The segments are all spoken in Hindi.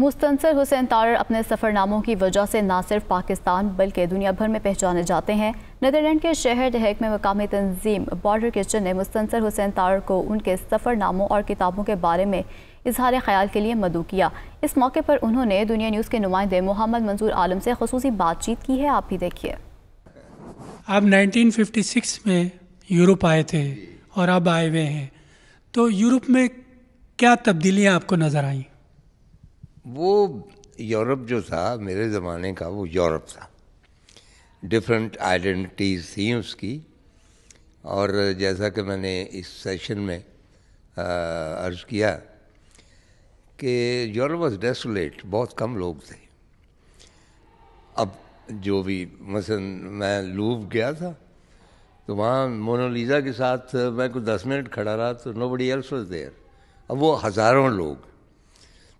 मुस्तंसर हुसैन तारर अपने सफ़रनामों की वजह से न सिर्फ पाकिस्तान बल्कि दुनिया भर में पहचाने जाते हैं नदरलैंड के शहर दहक में मकामी तंजीम बॉर्डर किचन ने मुस्तंसर हुसैन तारर को उनके सफ़रनामों और किताबों के बारे में इजहार ख्याल के लिए मदू किया इस मौके पर उन्होंने दुनिया न्यूज़ के नुमाइंदे मोहम्मद मंजूर आलम से खसूस बातचीत की है आप भी देखिए आप नाइनटीन में यूरोप आए थे और अब आए हुए हैं तो यूरोप में क्या तब्दीलियाँ आपको नज़र आईं वो यूरोप जो था मेरे ज़माने का वो यूरोप था डिफरेंट आइडेंटिटीज़ थी उसकी और जैसा कि मैंने इस सेशन में अर्ज़ किया कि यूरोप वॉज डेसोलेट बहुत कम लोग थे अब जो भी मसलन मैं लूव गया था तो वहाँ मोनालिजा के साथ मैं कुछ दस मिनट खड़ा रहा तो nobody else was there अब वो हज़ारों लोग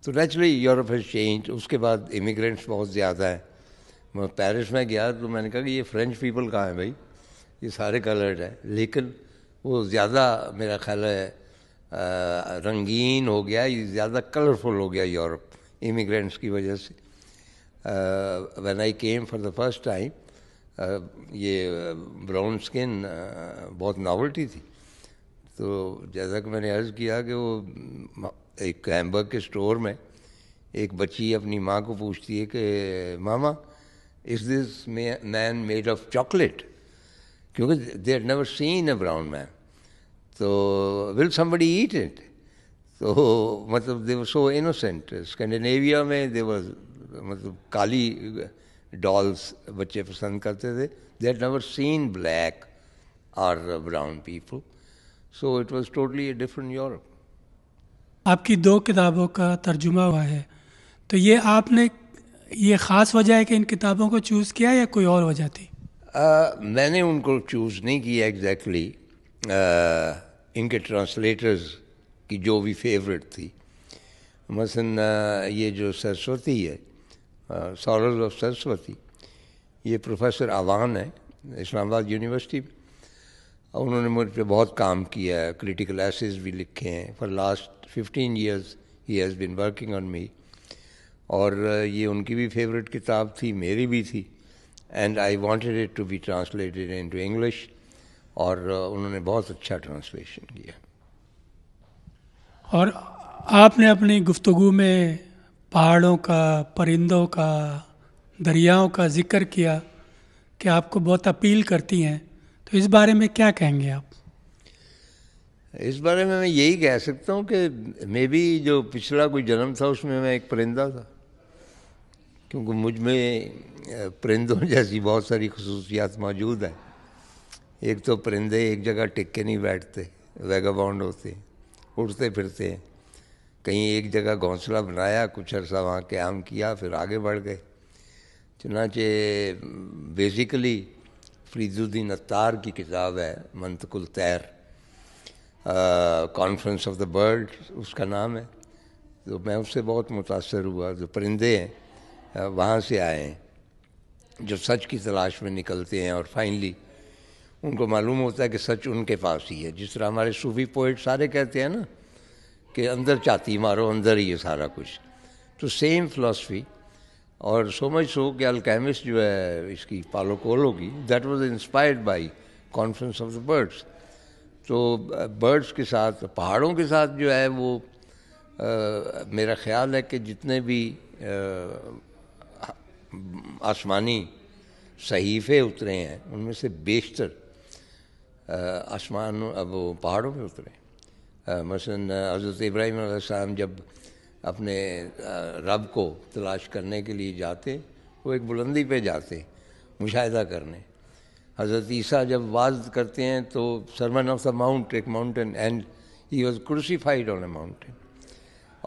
तो नेचुरली यूरोप हैज चेंज उसके बाद इमिग्रेंट्स बहुत ज़्यादा हैं मैं पेरिस में गया तो मैंने कहा कि ये फ्रेंच पीपल कहाँ हैं भाई ये सारे कलर्ड हैं लेकिन वो ज़्यादा मेरा ख्याल है रंगीन हो गया ज़्यादा कलरफुल हो गया यूरोप इमिग्रेंट्स की वजह से when I came for the first time ये ब्राउन स्किन बहुत नावल्टी थी तो जैसा कि मैंने अर्ज़ किया कि वो एक हैमबर्ग के स्टोर में एक बच्ची अपनी माँ को पूछती है कि mama is this man made of chocolate क्योंकि they are never seen a brown man तो विल समबडी ईट इट तो मतलब दे वो सो इनोसेंट स्कैंडिनेविया में दे वो मतलब काली डॉल्स बच्चे पसंद करते थे they are never seen black or brown people so it was totally a different Europe आपकी दो किताबों का तर्जुमा हुआ है तो ये आपने ये ख़ास वजह है कि इन किताबों को चूज़ किया या कोई और वजह थी आ, मैंने उनको चूज़ नहीं किया एग्जैक्टली exactly. इनके ट्रांसलेटर्स की जो भी फेवरेट थी मसन ये जो सरस्वती है सॉलर्स ऑफ सरस्वती ये प्रोफेसर आवान है इस्लामाबाद यूनिवर्सिटी में और उन्होंने मुझ पर बहुत काम किया है क्रिटिकल एसेज भी लिखे हैं for last fifteen years he has been working on me और uh, ये उनकी भी फेवरेट किताब थी मेरी भी थी and I wanted it to be translated into English और uh, उन्होंने बहुत अच्छा ट्रांसलेशन किया और आपने अपनी गुफ्तु में पहाड़ों का परिंदों का दरियाओं का जिक्र किया कि आपको बहुत अपील करती हैं तो इस बारे में क्या कहेंगे आप इस बारे में मैं यही कह सकता हूँ कि मे भी जो पिछला कोई जन्म था उसमें मैं एक परिंदा था क्योंकि मुझ में परिंदों जैसी बहुत सारी खसूसियात मौजूद हैं एक तो परिंदे एक जगह टिक के नहीं बैठते वैगाबाउंड होते उड़ते फिरते हैं कहीं एक जगह घोंसला बनाया कुछ अरसा वहाँ क्याम किया फिर आगे बढ़ गए चुनाचे बेसिकली फरीदुद्दीन अतार की किताब है मंतकुल तैर कॉन्फ्रेंस ऑफ द बर्ड उसका नाम है तो मैं उससे बहुत मुतासर हुआ जो परिंदे हैं वहाँ से आए हैं जो सच की तलाश में निकलते हैं और फाइनली उनको मालूम होता है कि सच उनके पास ही है जिस तरह हमारे सूफी पोइट सारे कहते हैं ना कि अंदर चाती मारो अंदर ही है सारा कुछ तो सेम फ़िलासफ़ी और सो मच सो कि अल्केमिस्ट जो है इसकी पालो कोलो की that was inspired by conference of the birds तो बर्ड्स के साथ पहाड़ों के साथ जो है वो आ, मेरा ख्याल है कि जितने भी आसमानी सहीफ़े उतरे हैं उनमें से बेशतर आसमान वो पहाड़ों पे उतरे मसलन हज़रत इब्राहिम जब अपने रब को तलाश करने के लिए जाते वो एक बुलंदी पे जाते मुशाहिदा करने हज़रत ईसा जब वाज करते हैं तो सरमन ऑफ द माउंट एक mountain and he was crucified on a mountain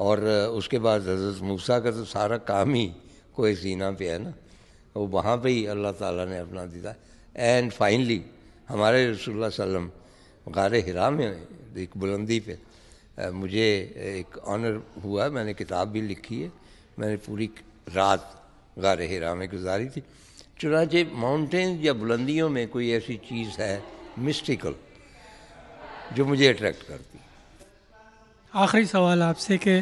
और उसके बाद हज़रत मूसा का तो सारा काम ही कोई सीना पे है ना वो वहाँ पे ही अल्लाह ताला ने अपना दिया एंड फाइनली हमारे रसोल्ला वसम गार हिरा में एक बुलंदी पे मुझे एक ऑनर हुआ मैंने किताब भी लिखी है मैंने पूरी रात गार हेरा में गुजारी थी चुनाचे माउंटेन्स या बुलंदियों में कोई ऐसी चीज़ है मिस्टिकल जो मुझे अट्रैक्ट करती आखिरी सवाल आपसे कि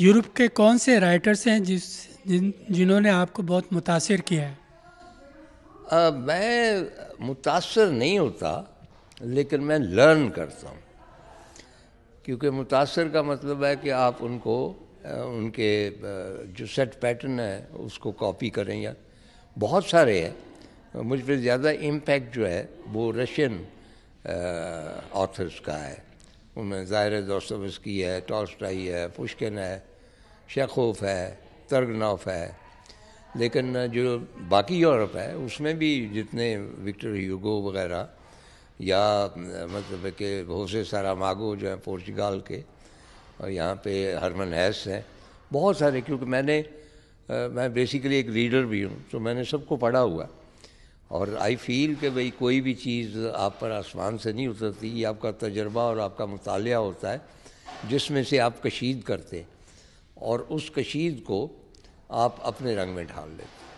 यूरोप के कौन से राइटर्स हैं जिस जिन जिन्होंने आपको बहुत मुतासर किया है आ, मैं मुतासर नहीं होता लेकिन मैं लर्न करता हूँ क्योंकि मुतासर का मतलब है कि आप उनको उनके जो सेट पैटर्न है उसको कॉपी करें या बहुत सारे हैं मुझ पर ज़्यादा इम्पैक्ट जो है वो रशियन ऑथर्स का है उनमें ज़ाहिर दोस्तवस्की है टॉस्टाई है पुष्किन है शेखोफ है तर्गनौफ है लेकिन जो बाकी यूरोप है उसमें भी जितने विक्टर ह्यूगो वगैरह या मतलब के होसे सारा मागो जो है पोर्चुगाल के और यहाँ पे हरमन हैस हैं बहुत सारे क्योंकि मैंने मैं बेसिकली एक रीडर भी हूँ तो मैंने सबको पढ़ा हुआ और आई फील कि भाई कोई भी चीज़ आप पर आसमान से नहीं उतरती ये आपका तजर्बा और आपका मताल होता है जिसमें से आप कशीद करते और उस कशीद को आप अपने रंग में ढाल लेते